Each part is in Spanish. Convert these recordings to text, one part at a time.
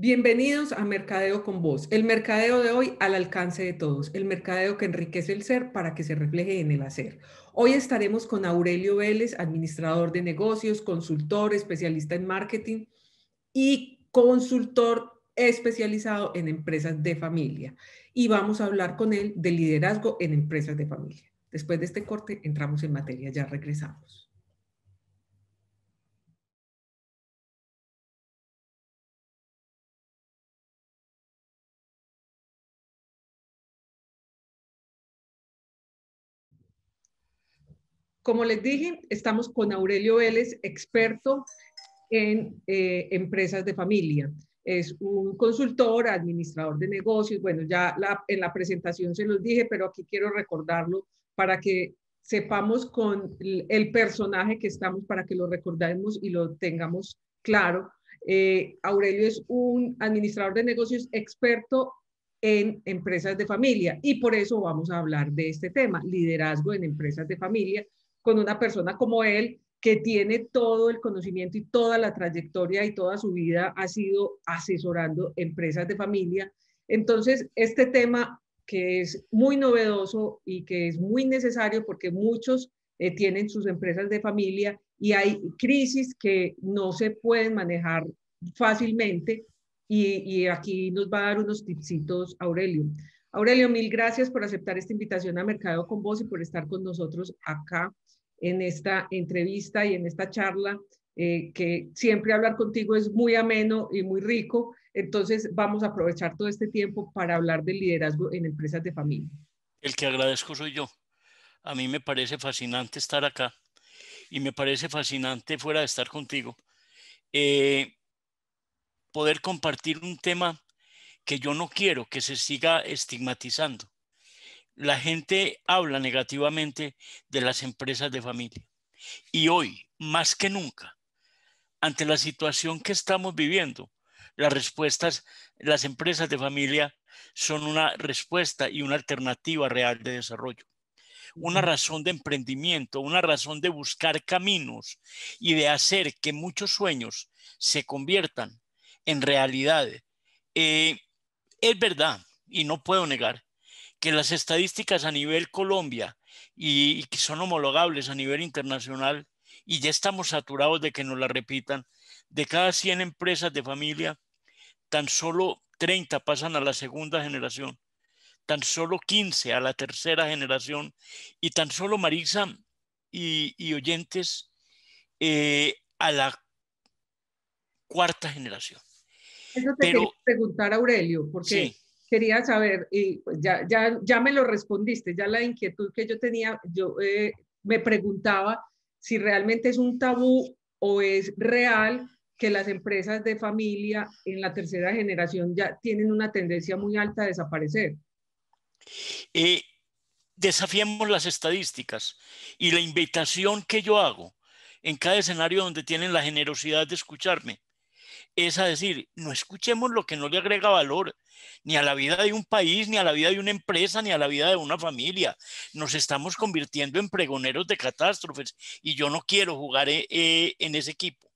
Bienvenidos a Mercadeo con Vos, el mercadeo de hoy al alcance de todos, el mercadeo que enriquece el ser para que se refleje en el hacer. Hoy estaremos con Aurelio Vélez, administrador de negocios, consultor, especialista en marketing y consultor especializado en empresas de familia. Y vamos a hablar con él de liderazgo en empresas de familia. Después de este corte entramos en materia, ya regresamos. Como les dije, estamos con Aurelio Vélez, experto en eh, empresas de familia. Es un consultor, administrador de negocios. Bueno, ya la, en la presentación se los dije, pero aquí quiero recordarlo para que sepamos con el personaje que estamos, para que lo recordemos y lo tengamos claro. Eh, Aurelio es un administrador de negocios experto en empresas de familia y por eso vamos a hablar de este tema, liderazgo en empresas de familia, con una persona como él que tiene todo el conocimiento y toda la trayectoria y toda su vida ha sido asesorando empresas de familia. Entonces, este tema que es muy novedoso y que es muy necesario porque muchos eh, tienen sus empresas de familia y hay crisis que no se pueden manejar fácilmente y, y aquí nos va a dar unos tipsitos Aurelio. Aurelio, mil gracias por aceptar esta invitación a Mercado con Vos y por estar con nosotros acá en esta entrevista y en esta charla, eh, que siempre hablar contigo es muy ameno y muy rico. Entonces vamos a aprovechar todo este tiempo para hablar del liderazgo en empresas de familia. El que agradezco soy yo. A mí me parece fascinante estar acá y me parece fascinante fuera de estar contigo. Eh, poder compartir un tema que yo no quiero que se siga estigmatizando la gente habla negativamente de las empresas de familia. Y hoy, más que nunca, ante la situación que estamos viviendo, las respuestas, las empresas de familia son una respuesta y una alternativa real de desarrollo. Una razón de emprendimiento, una razón de buscar caminos y de hacer que muchos sueños se conviertan en realidad. Eh, es verdad, y no puedo negar, que las estadísticas a nivel Colombia y, que son homologables a nivel internacional, y ya estamos saturados de que nos la repitan, de cada 100 empresas de familia, tan solo 30 pasan a la segunda generación, tan solo 15 a la tercera generación, y tan solo Marisa y, oyentes eh, a la cuarta generación. Eso Pero, quería preguntar, Aurelio, porque quería saber, y pues, ya, me lo respondiste, ya la inquietud que yo tenía, yo eh, me preguntaba si realmente es un tabú o es real que las empresas de familia en la tercera generación ya tienen una tendencia muy alta a desaparecer. Eh, desafiemos las estadísticas y la invitación que yo hago en cada escenario donde tienen la generosidad de escucharme es a decir, no escuchemos lo que no le agrega valor, ni a la vida de un país, ni a la vida de una empresa, ni a la vida de una familia. Nos estamos convirtiendo en pregoneros de catástrofes y yo no quiero jugar eh, eh, en ese equipo.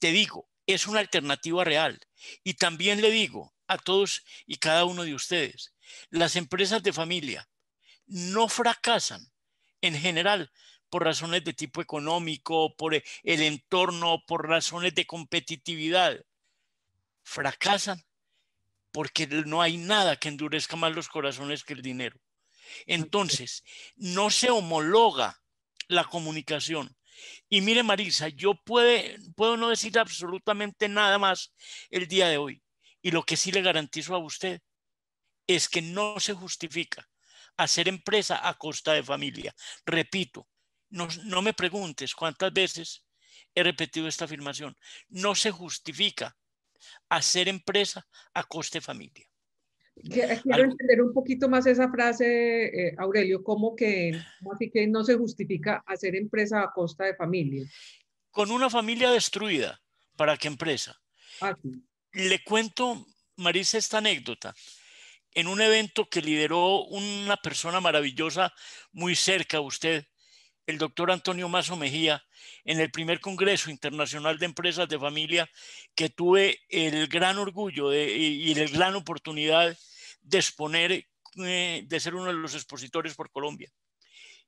Te digo, es una alternativa real. Y también le digo a todos y cada uno de ustedes, las empresas de familia no fracasan en general por razones de tipo económico, por eh, el entorno, por razones de competitividad fracasan porque no hay nada que endurezca más los corazones que el dinero. Entonces, no se homologa la comunicación. Y mire, Marisa, yo puedo no decir absolutamente nada más el día de hoy. Y lo que sí le garantizo a usted es que no se justifica hacer empresa a costa de familia. Repito, no me preguntes cuántas veces he repetido esta afirmación. No se justifica hacer empresa a coste familia. Quiero entender un poquito más esa frase, eh, Aurelio, ¿cómo que, así que no se justifica hacer empresa a costa de familia? Con una familia destruida, ¿para qué empresa? Ah, Le cuento, Marisa, esta anécdota. En un evento que lideró una persona maravillosa muy cerca a usted, el doctor Antonio Mazo Mejía en el primer Congreso Internacional de Empresas de Familia que tuve el gran orgullo y la gran oportunidad de exponer, eh, de ser uno de los expositores por Colombia.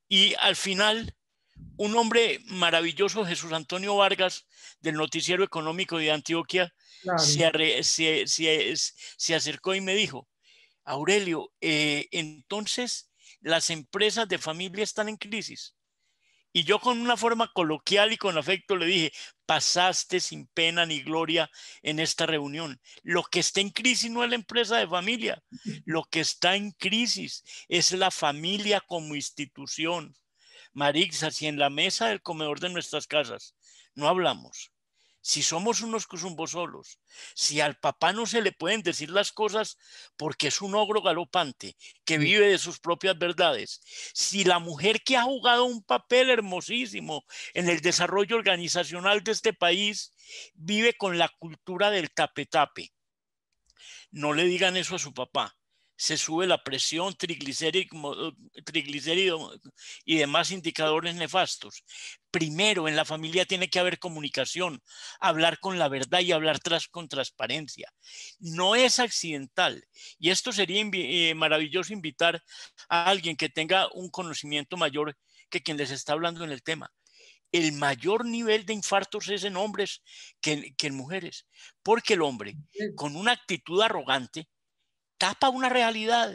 Y al final, un hombre maravilloso, Jesús Antonio Vargas, del Noticiero Económico de Antioquia, se, acercó y me dijo, Aurelio, eh, entonces las empresas de familia están en crisis. Y yo con una forma coloquial y con afecto le dije, pasaste sin pena ni gloria en esta reunión. Lo que está en crisis no es la empresa de familia, lo que está en crisis es la familia como institución. Marixa, si en la mesa del comedor de nuestras casas no hablamos, si somos unos solos, si al papá no se le pueden decir las cosas porque es un ogro galopante que vive de sus propias verdades, si la mujer que ha jugado un papel hermosísimo en el desarrollo organizacional de este país vive con la cultura del tapetape, no le digan eso a su papá se sube la presión, triglicéridos y demás indicadores nefastos. Primero, en la familia tiene que haber comunicación, hablar con la verdad y hablar tras, con transparencia. No es accidental. Y esto sería eh, maravilloso invitar a alguien que tenga un conocimiento mayor que quien les está hablando en el tema el mayor nivel de infartos es en hombres que en, mujeres, porque el hombre con una actitud arrogante tapa una realidad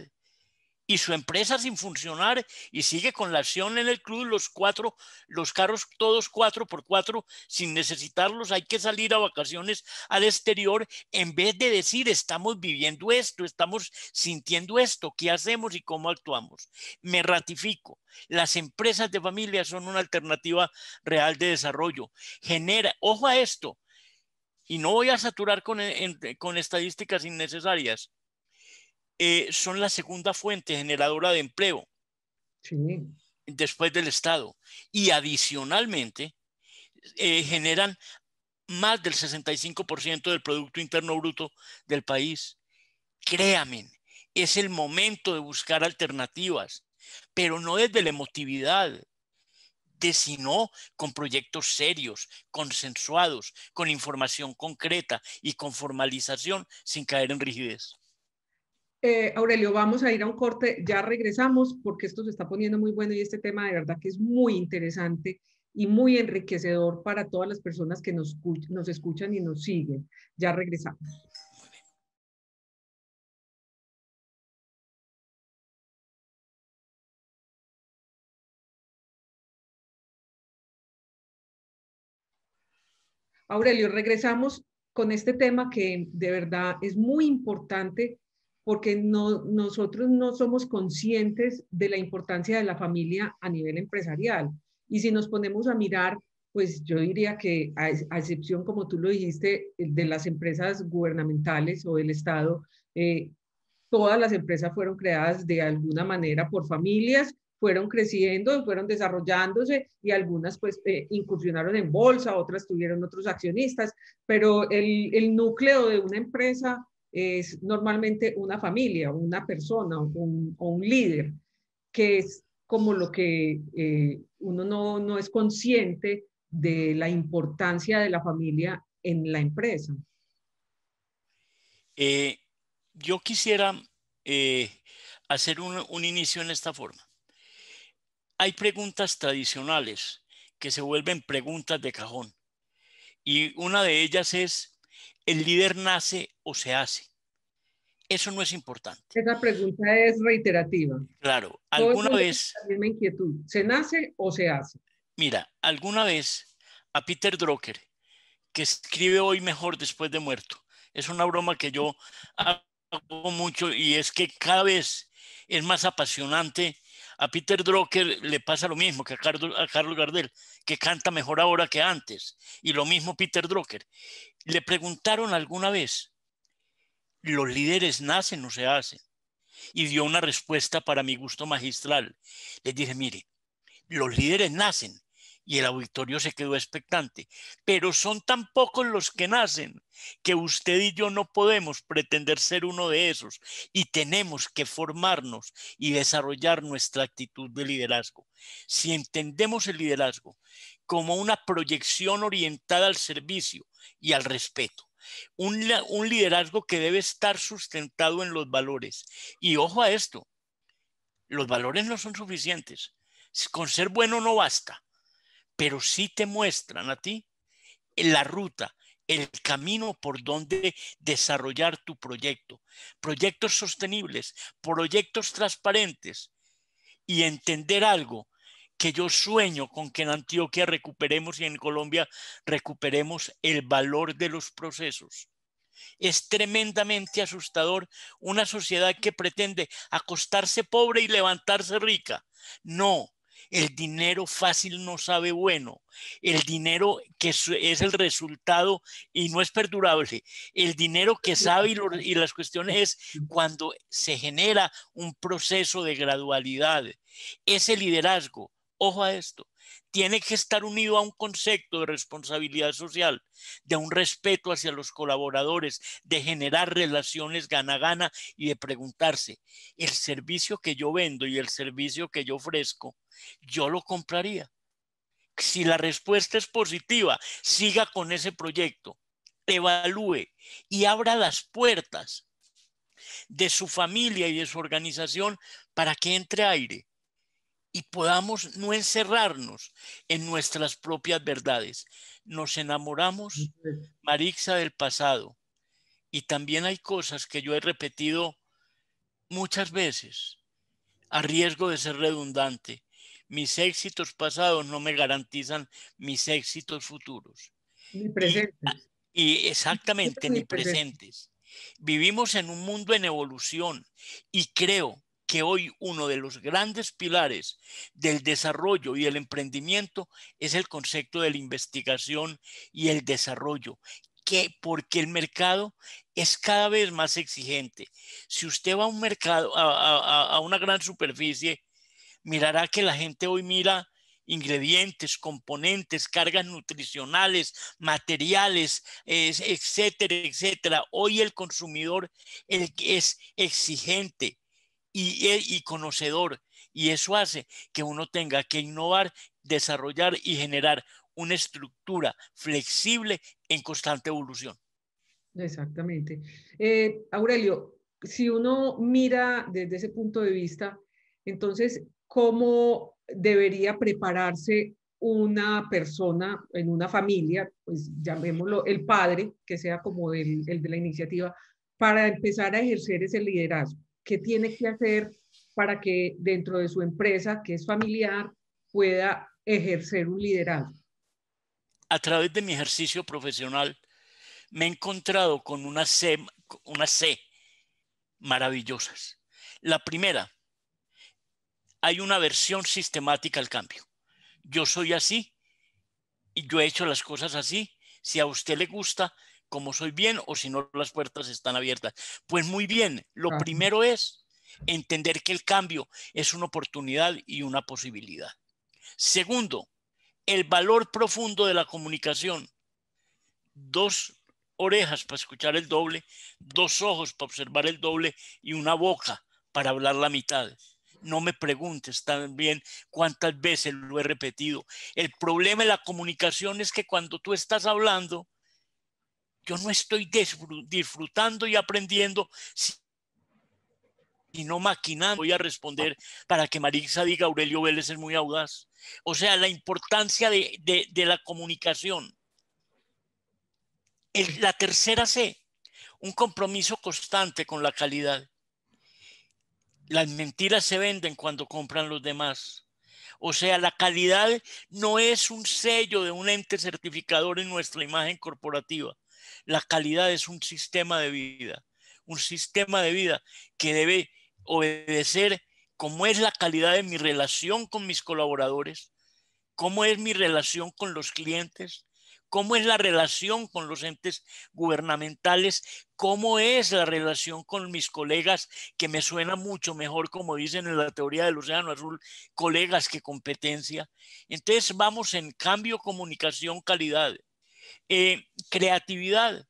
y su empresa sin funcionar y sigue con la acción en el club, los cuatro, los carros todos cuatro por cuatro, sin necesitarlos, hay que salir a vacaciones al exterior en vez de decir estamos viviendo esto, estamos sintiendo esto, qué hacemos y cómo actuamos. Me ratifico, las empresas de familia son una alternativa real de desarrollo. Genera, ojo a esto, y no voy a saturar con, con estadísticas innecesarias eh, son la segunda fuente generadora de empleo después del Estado. Y adicionalmente, eh, generan más del 65% del Producto Interno Bruto del país. Créanme, es el momento de buscar alternativas, pero no desde la emotividad, de sino con proyectos serios, consensuados, con información concreta y con formalización sin caer en rigidez. Eh, Aurelio, vamos a ir a un corte, ya regresamos porque esto se está poniendo muy bueno y este tema de verdad que es muy interesante y muy enriquecedor para todas las personas que nos, nos escuchan y nos siguen. Ya regresamos. Aurelio, regresamos con este tema que de verdad es muy importante porque no, nosotros no somos conscientes de la importancia de la familia a nivel empresarial. Y si nos ponemos a mirar, pues yo diría que a, excepción, como tú lo dijiste, de las empresas gubernamentales o del Estado, eh, todas las empresas fueron creadas de alguna manera por familias, fueron creciendo, fueron desarrollándose y algunas pues eh, incursionaron en bolsa, otras tuvieron otros accionistas, pero el, el núcleo de una empresa es normalmente una familia, una persona o un líder, que es como lo que eh, uno no, es consciente de la importancia de la familia en la empresa. Eh, yo quisiera eh, hacer un, un, inicio en esta forma. Hay preguntas tradicionales que se vuelven preguntas de cajón. Y una de ellas es, el líder nace o se hace. Eso no es importante. Esa pregunta es reiterativa. Claro, alguna vez... inquietud. ¿Se nace o se hace? Mira, alguna vez a Peter Drucker, que escribe hoy mejor después de muerto, es una broma que yo hago mucho y es que cada vez es más apasionante a Peter Drucker le pasa lo mismo que a, Carlos Gardel, que canta mejor ahora que antes. Y lo mismo Peter Drucker. Le preguntaron alguna vez, ¿los líderes nacen o se hacen? Y dio una respuesta para mi gusto magistral. Les dije, mire, los líderes nacen, y el auditorio se quedó expectante. Pero son tan pocos los que nacen que usted y yo no podemos pretender ser uno de esos y tenemos que formarnos y desarrollar nuestra actitud de liderazgo. Si entendemos el liderazgo como una proyección orientada al servicio y al respeto, un, liderazgo que debe estar sustentado en los valores. Y ojo a esto, los valores no son suficientes. Con ser bueno no basta pero sí te muestran a ti la ruta, el camino por donde desarrollar tu proyecto. Proyectos sostenibles, proyectos transparentes y entender algo que yo sueño con que en Antioquia recuperemos y en Colombia recuperemos el valor de los procesos. Es tremendamente asustador una sociedad que pretende acostarse pobre y levantarse rica. No, el dinero fácil no sabe bueno. El dinero que es el resultado y no es perdurable. El dinero que sabe y, las cuestiones es cuando se genera un proceso de gradualidad. Ese liderazgo, ojo a esto, tiene que estar unido a un concepto de responsabilidad social, de un respeto hacia los colaboradores, de generar relaciones gana-gana y de preguntarse, el servicio que yo vendo y el servicio que yo ofrezco, yo lo compraría. Si la respuesta es positiva, siga con ese proyecto, evalúe y abra las puertas de su familia y de su organización para que entre aire, y podamos no encerrarnos en nuestras propias verdades. Nos enamoramos, Marixa, del pasado. Y también hay cosas que yo he repetido muchas veces, a riesgo de ser redundante. Mis éxitos pasados no me garantizan mis éxitos futuros. Ni presentes. Y, exactamente, ni, presentes. Vivimos en un mundo en evolución y creo que hoy uno de los grandes pilares del desarrollo y el emprendimiento es el concepto de la investigación y el desarrollo, que porque el mercado es cada vez más exigente. Si usted va a un mercado, a, a una gran superficie, mirará que la gente hoy mira ingredientes, componentes, cargas nutricionales, materiales, etcétera, etcétera. Hoy el consumidor es exigente eh, y, conocedor. Y eso hace que uno tenga que innovar, desarrollar y generar una estructura flexible en constante evolución. Exactamente. Eh, Aurelio, si uno mira desde ese punto de vista, entonces, ¿cómo debería prepararse una persona en una familia, pues llamémoslo el padre, que sea como el de la iniciativa, para empezar a ejercer ese liderazgo? qué tiene que hacer para que dentro de su empresa, que es familiar, pueda ejercer un liderazgo. A través de mi ejercicio profesional, me he encontrado con unas C maravillosas. La primera, hay una versión sistemática al cambio. Yo soy así y yo he hecho las cosas así. Si a usted le gusta, como soy bien o si no las puertas están abiertas. Pues muy bien, lo primero es entender que el cambio es una oportunidad y una posibilidad. Segundo, el valor profundo de la comunicación. Dos orejas para escuchar el doble, dos ojos para observar el doble y una boca para hablar la mitad. No me preguntes también cuántas veces lo he repetido. El problema de la comunicación es que cuando tú estás hablando, yo no estoy disfrutando y aprendiendo, sino maquinando. Voy a responder para que Marisa diga, Aurelio Vélez es muy audaz. O sea, la importancia de, la comunicación. la tercera C, un compromiso constante con la calidad. Las mentiras se venden cuando compran los demás. O sea, la calidad no es un sello de un ente certificador en nuestra imagen corporativa. La calidad es un sistema de vida, un sistema de vida que debe obedecer cómo es la calidad de mi relación con mis colaboradores, cómo es mi relación con los clientes, cómo es la relación con los entes gubernamentales, cómo es la relación con mis colegas, que me suena mucho mejor, como dicen en la teoría del Océano Azul, colegas que competencia. Entonces vamos en cambio, comunicación, calidad. Eh, creatividad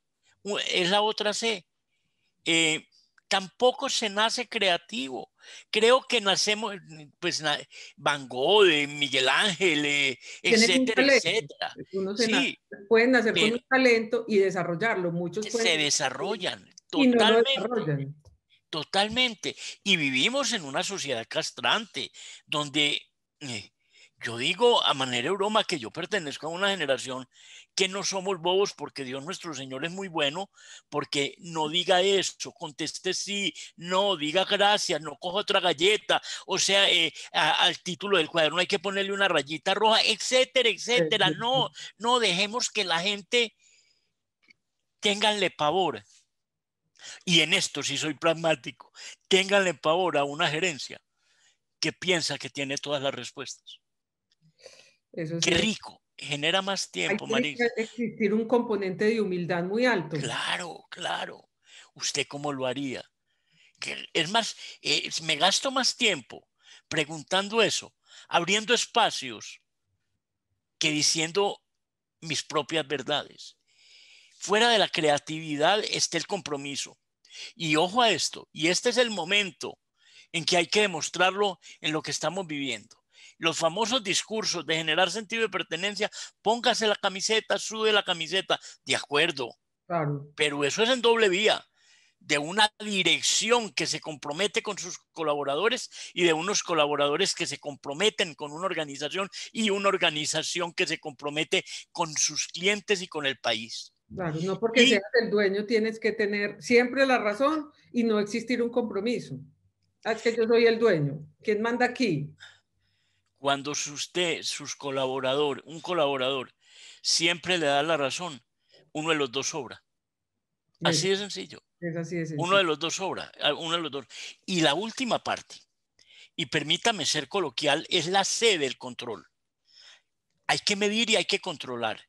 es la otra C. Eh, tampoco se nace creativo. Creo que nacemos, pues, Van Gogh, eh, Miguel Ángel, etcétera, etcétera. pueden nacer con un talento y desarrollarlo. Muchos se desarrollan totalmente. Y vivimos en una sociedad castrante donde yo digo a manera broma que yo pertenezco a una generación que no somos bobos porque Dios nuestro Señor es muy bueno, porque no diga eso, conteste sí, no, diga gracias, no coja otra galleta, o sea, eh, al título del cuaderno hay que ponerle una rayita roja, etcétera, etcétera. No, no dejemos que la gente tenganle pavor. Y en esto si soy pragmático, tenganle pavor a una gerencia que piensa que tiene todas las respuestas. Qué rico, genera más tiempo, Hay que existir un componente de humildad muy alto. Claro, claro. ¿Usted cómo lo haría? es más, eh, me gasto más tiempo preguntando eso, abriendo espacios, que diciendo mis propias verdades. Fuera de la creatividad está el compromiso. Y ojo a esto, y este es el momento en que hay que demostrarlo en lo que estamos viviendo los famosos discursos de generar sentido de pertenencia, póngase la camiseta, sube la camiseta, de acuerdo. Pero eso es en doble vía de una dirección que se compromete con sus colaboradores y de unos colaboradores que se comprometen con una organización y una organización que se compromete con sus clientes y con el país. Claro, no porque seas el dueño tienes que tener siempre la razón y no existir un compromiso. Ah, es que yo soy el dueño. ¿Quién manda aquí? Cuando usted, sus colaborador, un colaborador, siempre le da la razón, uno de los dos sobra. Así de sencillo. Uno de los dos sobra, ah, uno de los dos. Y la última parte, y permítame ser coloquial, es la C del control. Hay que medir y hay que controlar,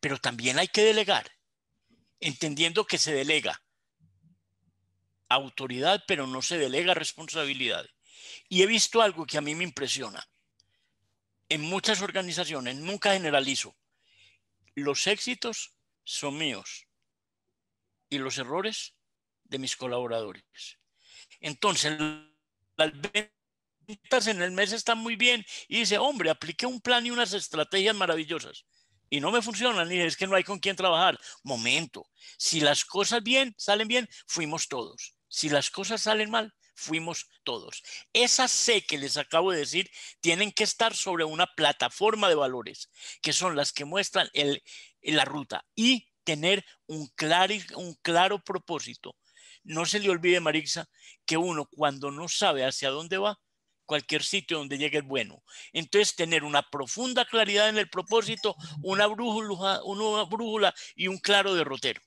pero también hay que delegar, entendiendo que se delega autoridad, pero no se delega responsabilidad. Y he visto algo que a mí me impresiona en muchas organizaciones, nunca generalizo, los éxitos son míos y los errores de mis colaboradores. Entonces, las ventas en el mes están muy bien y dice, hombre, apliqué un plan y unas estrategias maravillosas y no me funcionan y es que no hay con quién trabajar. Momento, si las cosas bien, salen bien, fuimos todos. Si las cosas salen mal, fuimos todos. Esa C que les acabo de decir tienen que estar sobre una plataforma de valores, que son las que muestran el, la ruta y tener un claro, un claro propósito. No se le olvide, Marixa, que uno cuando no sabe hacia dónde va, cualquier sitio donde llegue es bueno. Entonces, tener una profunda claridad en el propósito, una brújula, una brújula y un claro derrotero.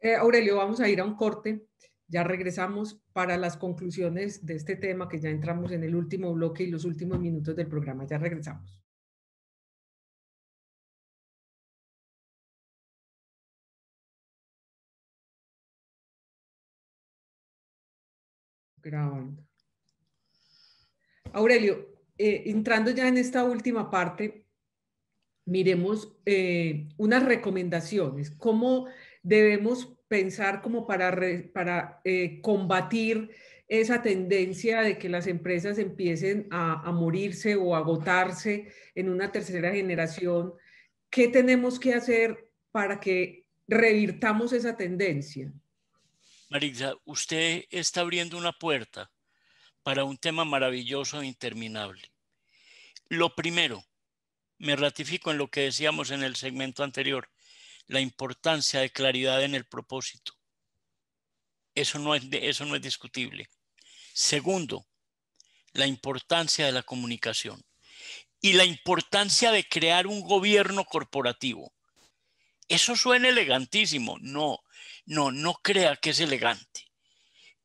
Eh, Aurelio, vamos a ir a un corte ya regresamos para las conclusiones de este tema que ya entramos en el último bloque y los últimos minutos del programa. Ya regresamos. Grabando. Aurelio, eh, entrando ya en esta última parte, miremos eh, unas recomendaciones. ¿Cómo debemos pensar como para, para eh, combatir esa tendencia de que las empresas empiecen a, a morirse o agotarse en una tercera generación, ¿qué tenemos que hacer para que revirtamos esa tendencia? Marisa, usted está abriendo una puerta para un tema maravilloso e interminable. Lo primero, me ratifico en lo que decíamos en el segmento anterior, la importancia de claridad en el propósito. Eso no es, eso no es discutible. Segundo, la importancia de la comunicación y la importancia de crear un gobierno corporativo. Eso suena elegantísimo. No, no, no crea que es elegante.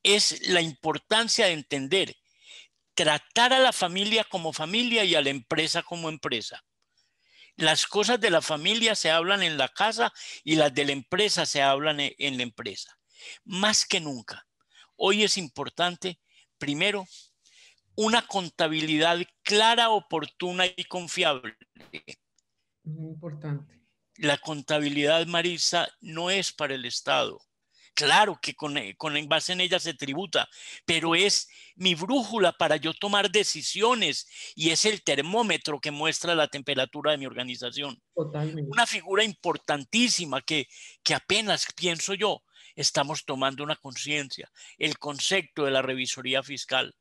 Es la importancia de entender, tratar a la familia como familia y a la empresa como empresa. Las cosas de la familia se hablan en la casa y las de la empresa se hablan e, en la empresa. Más que nunca, hoy es importante, primero, una contabilidad clara, oportuna y confiable. Muy importante. La contabilidad, Marisa, no es para el Estado claro que con, eh, con en base en ella se tributa, pero es mi brújula para yo tomar decisiones y es el termómetro que muestra la temperatura de mi organización. Totalmente. Una figura importantísima que, que apenas pienso yo, estamos tomando una conciencia, el concepto de la revisoría fiscal.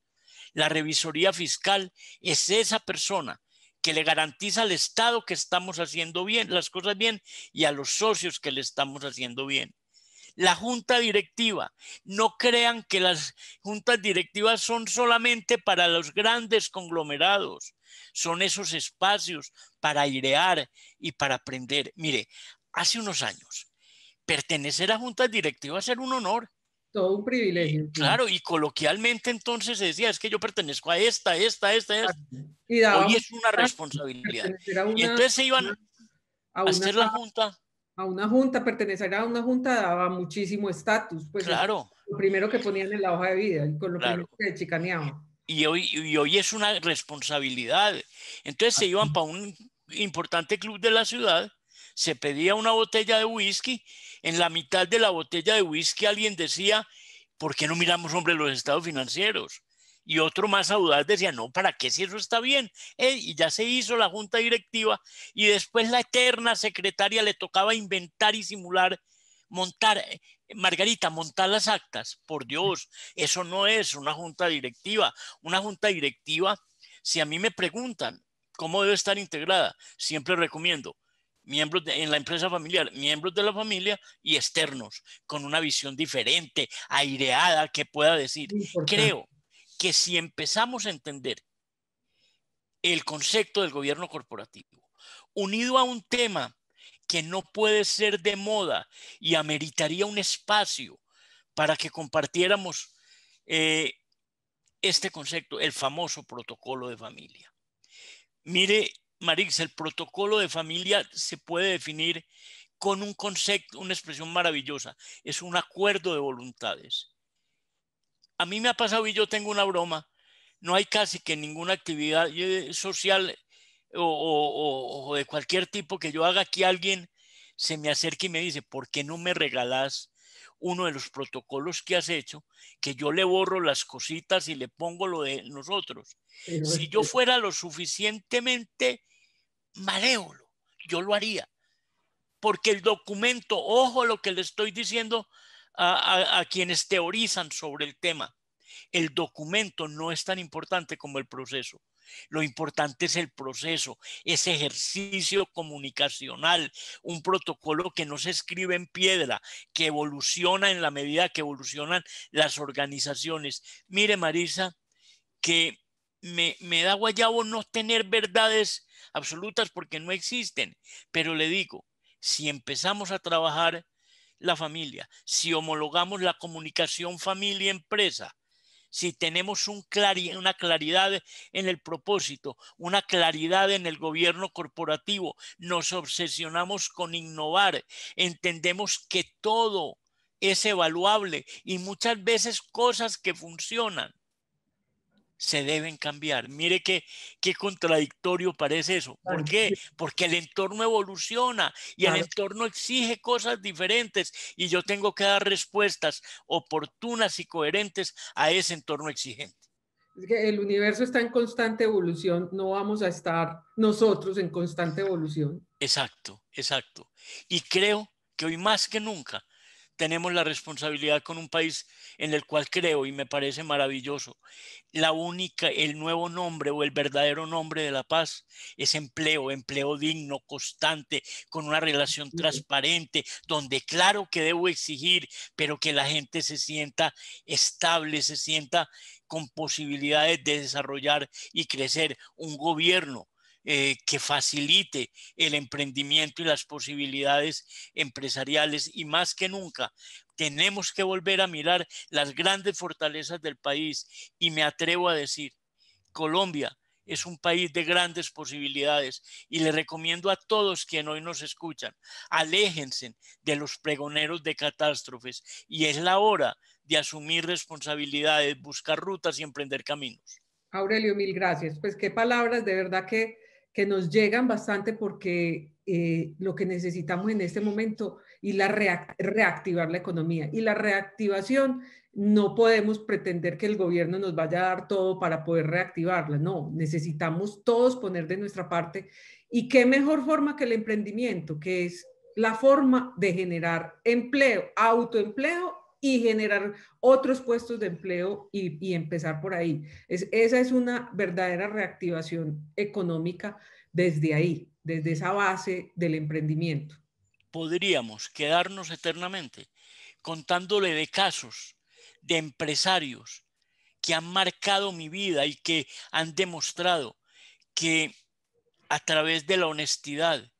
La revisoría fiscal es esa persona que le garantiza al Estado que estamos haciendo bien las cosas bien y a los socios que le estamos haciendo bien la junta directiva. No crean que las juntas directivas son solamente para los grandes conglomerados. Son esos espacios para airear y para aprender. Mire, hace unos años, pertenecer a juntas directivas era un honor. Todo un privilegio. claro, y coloquialmente entonces se decía, es que yo pertenezco a esta, esta, esta, esta. Y Hoy es una responsabilidad. y entonces se iban a, hacer la junta a una junta, pertenecer a una junta daba muchísimo estatus, pues claro. lo primero que ponían en la hoja de vida y con lo primero que chicaneaban. Y hoy, y hoy es una responsabilidad. Entonces se iban para un importante club de la ciudad, se pedía una botella de whisky, en la mitad de la botella de whisky alguien decía, ¿por qué no miramos, hombre, los estados financieros? y otro más audaz decía, no, ¿para qué si eso está bien? y ya se hizo la junta directiva y después la eterna secretaria le tocaba inventar y simular, montar, eh, Margarita, montar las actas, por Dios, eso no es una junta directiva. Una junta directiva, si a mí me preguntan cómo debe estar integrada, siempre recomiendo miembros de, en la empresa familiar, miembros de la familia y externos, con una visión diferente, aireada, que pueda decir, creo que si empezamos a entender el concepto del gobierno corporativo, unido a un tema que no puede ser de moda y ameritaría un espacio para que compartiéramos eh, este concepto, el famoso protocolo de familia. Mire, Marix, el protocolo de familia se puede definir con un concepto, una expresión maravillosa, es un acuerdo de voluntades a mí me ha pasado y yo tengo una broma, no hay casi que ninguna actividad eh, social o, de cualquier tipo que yo haga que alguien se me acerque y me dice, ¿por qué no me regalás uno de los protocolos que has hecho? Que yo le borro las cositas y le pongo lo de nosotros. Si yo fuera lo suficientemente malévolo, yo lo haría. Porque el documento, ojo a lo que le estoy diciendo a, quienes teorizan sobre el tema. El documento no es tan importante como el proceso. Lo importante es el proceso, ese ejercicio comunicacional, un protocolo que no se escribe en piedra, que evoluciona en la medida que evolucionan las organizaciones. Mire, Marisa, que me, me da guayabo no tener verdades absolutas porque no existen, pero le digo, si empezamos a trabajar la familia, si homologamos la comunicación familia-empresa, si tenemos una claridad en el propósito, una claridad en el gobierno corporativo, nos obsesionamos con innovar, entendemos que todo es evaluable y muchas veces cosas que funcionan se deben cambiar. Mire qué, qué contradictorio parece eso. ¿Por qué? Porque el entorno evoluciona y el entorno exige cosas diferentes y yo tengo que dar respuestas oportunas y coherentes a ese entorno exigente. Es que el universo está en constante evolución, no vamos a estar nosotros en constante evolución. Exacto, exacto. Y creo que hoy más que nunca tenemos la responsabilidad con un país en el cual creo y me parece maravilloso. La única, el nuevo nombre o el verdadero nombre de la paz es empleo, empleo digno, constante, con una relación transparente, donde claro que debo exigir, pero que la gente se sienta estable, se sienta con posibilidades de desarrollar y crecer un gobierno eh, que facilite el emprendimiento y las posibilidades empresariales. Y más que nunca, tenemos que volver a mirar las grandes fortalezas del país. Y me atrevo a decir, Colombia es un país de grandes posibilidades y le recomiendo a todos quienes hoy nos escuchan, aléjense de los pregoneros de catástrofes y es la hora de asumir responsabilidades, buscar rutas y emprender caminos. Aurelio, mil gracias. Pues qué palabras, de verdad que que nos llegan bastante porque eh, lo que necesitamos en este momento y la reactivar la economía. Y la reactivación, no podemos pretender que el gobierno nos vaya a dar todo para poder reactivarla, no, necesitamos todos poner de nuestra parte. ¿Y qué mejor forma que el emprendimiento, que es la forma de generar empleo, autoempleo y generar otros puestos de empleo y, empezar por ahí. esa es una verdadera reactivación económica desde ahí, desde esa base del emprendimiento. Podríamos quedarnos eternamente contándole de casos de empresarios que han marcado mi vida y que han demostrado que a través de la honestidad,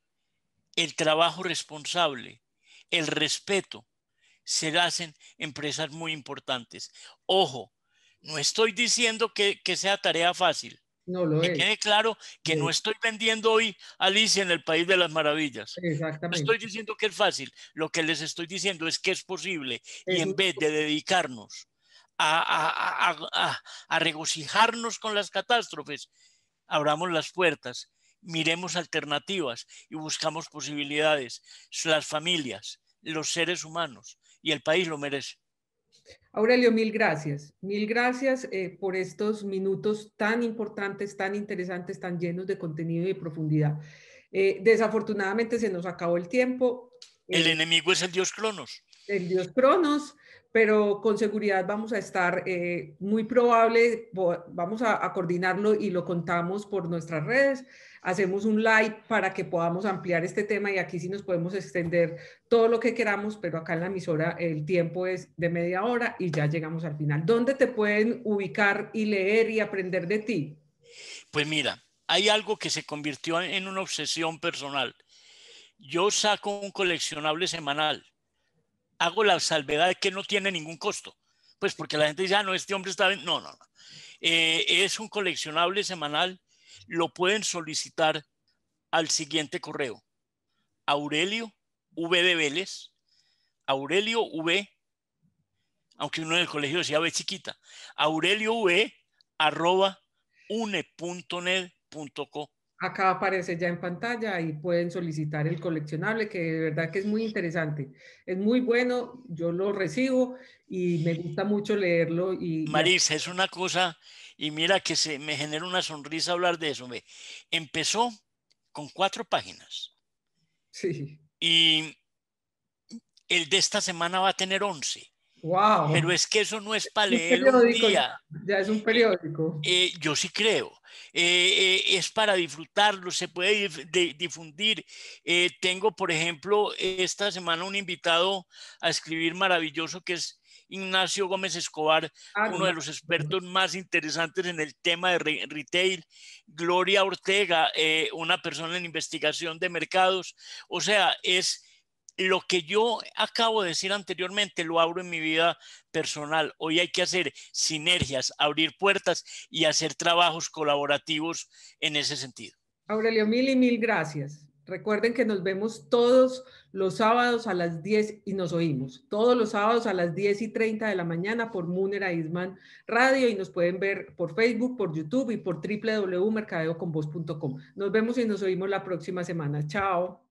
el trabajo responsable, el respeto se hacen empresas muy importantes. Ojo, no estoy diciendo que, sea tarea fácil. No lo que quede claro que no estoy vendiendo hoy Alicia en el País de las Maravillas. Exactamente. No estoy diciendo que es fácil. Lo que les estoy diciendo es que es posible. y en vez de dedicarnos a, a, regocijarnos con las catástrofes, abramos las puertas, miremos alternativas y buscamos posibilidades. Las familias, los seres humanos, y el país lo merece. Aurelio, mil gracias. Mil gracias eh, por estos minutos tan importantes, tan interesantes, tan llenos de contenido y profundidad. Eh, desafortunadamente se nos acabó el tiempo. El eh, enemigo es el dios Cronos. El dios Cronos pero con seguridad vamos a estar eh, muy probable, vamos a, coordinarlo y lo contamos por nuestras redes. Hacemos un live para que podamos ampliar este tema y aquí sí nos podemos extender todo lo que queramos, pero acá en la emisora el tiempo es de media hora y ya llegamos al final. ¿Dónde te pueden ubicar y leer y aprender de ti? Pues mira, hay algo que se convirtió en una obsesión personal. Yo saco un coleccionable semanal hago la salvedad de que no tiene ningún costo. Pues porque la gente dice, ah, no, este hombre está... Bien. No, no, no. Eh, es un coleccionable semanal. Lo pueden solicitar al siguiente correo. Aurelio V de Vélez. Aurelio V. Aunque uno en el colegio decía ve chiquita. Aurelio V arroba une.net.co. Acá aparece ya en pantalla y pueden solicitar el coleccionable, que de verdad que es muy interesante. Es muy bueno, yo lo recibo y me gusta mucho leerlo. Y, Marisa, es una cosa, y mira que se me genera una sonrisa hablar de eso. me Empezó con cuatro páginas. Sí. Y el de esta semana va a tener once. Wow. Pero es que eso no es para leer un, día. Ya es un eh, periódico. Eh, yo sí creo eh, eh, es para disfrutarlo, se puede difundir. Eh, tengo, por ejemplo, esta semana un invitado a escribir maravilloso que es Ignacio Gómez Escobar, ah, uno de los expertos más interesantes en el tema de retail, Gloria Ortega, una persona en investigación de mercados. O sea, es lo que yo acabo de decir anteriormente lo abro en mi vida personal. Hoy hay que hacer sinergias, abrir puertas y hacer trabajos colaborativos en ese sentido. Aurelio, mil y mil gracias. Recuerden que nos vemos todos los sábados a las 10 y nos oímos todos los sábados a las 10 y 30 de la mañana por Munera Isman Radio y nos pueden ver por Facebook, por YouTube y por www.mercadeoconvoz.com. Nos vemos y nos oímos la próxima semana. Chao.